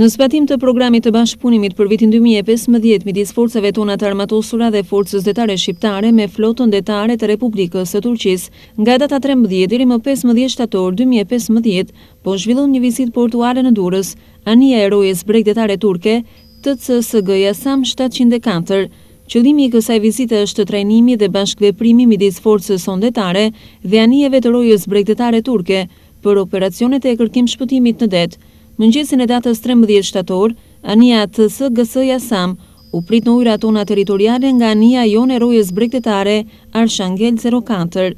Në zbatim të programit të bashkëpunimit për vitin 2015, midis forcave tona të armatosura dhe forcës detare shqiptare me flotën detare të Republikës të Turqis, nga data 13 dhiri më 15 shtator 2015, po zhvillon një visit portuare në Durës, anija erojes breg detare turke, të CSG-ja 704. Qëllimi i kësaj vizite është të trajnimi dhe bashkëveprimi midis forcës sondetare dhe anijeve të rojes bregdetare turke për operacionet e kërkim shpëtimit në detë, Mëngjesin e datës 13 shtator, anija të së gësëja jasam u prit në ujra tona teritoriale nga anija jon e rojës brektetare Arshangel 04.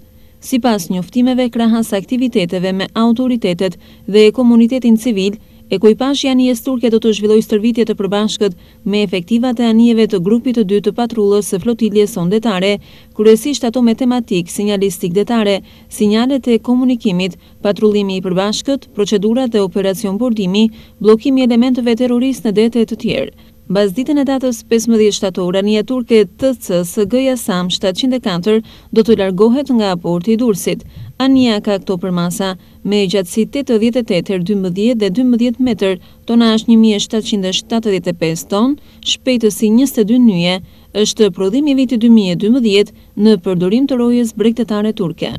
Si pas njoftimeve krahas aktiviteteve me autoritetet dhe komunitetin civil, E kujpash janë i esturke do të zhvilloj stërvitje të përbashkët me efektivat e anjeve të grupit të dy të patrullës së flotilje sondetare, kërësisht ato me tematik, sinjalistik detare, sinjalet e komunikimit, patrullimi i përbashkët, procedurat e operacion bordimi, blokimi elementëve terrorist në detet të tjerë. Bas ditën e datës 15 shtatora, një turke të cësë gëja sam 704 do të largohet nga aporti i dursit. Ania ka këto përmasa me gjatësi 88, 12 dhe 12 meter, tona është 1775 ton, shpejtësi 22 njëje, është prodhimi viti 2012 në përdorim të rojës brektetare turke.